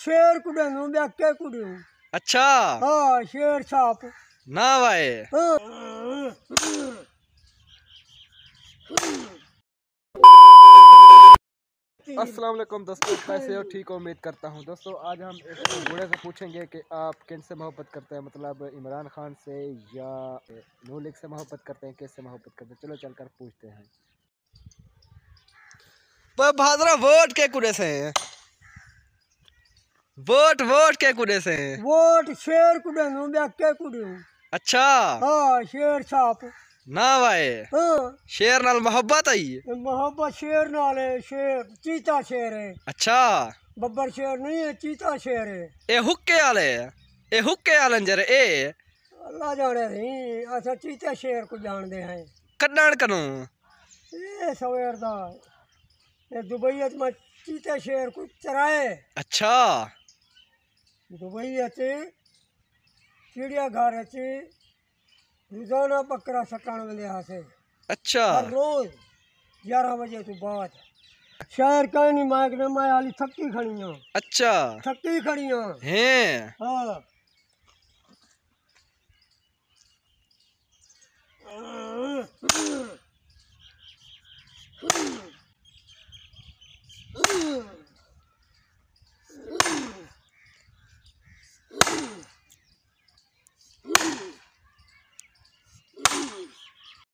शेर कुड़े नु बेके कुड़े अच्छा हां शेर साहब ना भाई अस्सलाम वालेकुम दोस्तों कैसे हो ठीक हो उम्मीद करता हूं दोस्तों आज हम एक बूढ़े से पूछेंगे कि आप किन से मोहब्बत करते हैं मतलब इमरान खान से या नूलिक से मोहब्बत करते हैं किससे मोहब्बत करते हैं चलो चलकर पूछते हैं पर भाजरा वोट के कुड़े से हैं वोट वोट के कुड़े से वोट शेर कुड़े नु के कुड़े अच्छा हां शेर साहब ना भाई हां शेर नाल मोहब्बत आई मोहब्बत शेर नाल है शेर चीता शेर है अच्छा बब्बर शेर नहीं है चीता शेर है ए हुक्के वाले ए हुक्के वाले जर ए अल्लाह जाने रही अच्छा चीता शेर को जान दे हैं कन्नाड़ कनो ए सवेर दा ए दुबई में चीता शेर को चराए अच्छा दुबई अचे चिड़ियाघर अचे रोजाना बकरा सटाण वेंदा अच्छा हर रोज़ यारहं बजे तूं बाद शहर कहीं नहीं माइक ने मैं थकी खड़ी अच्छा थकी खड़ी हूँ हाँ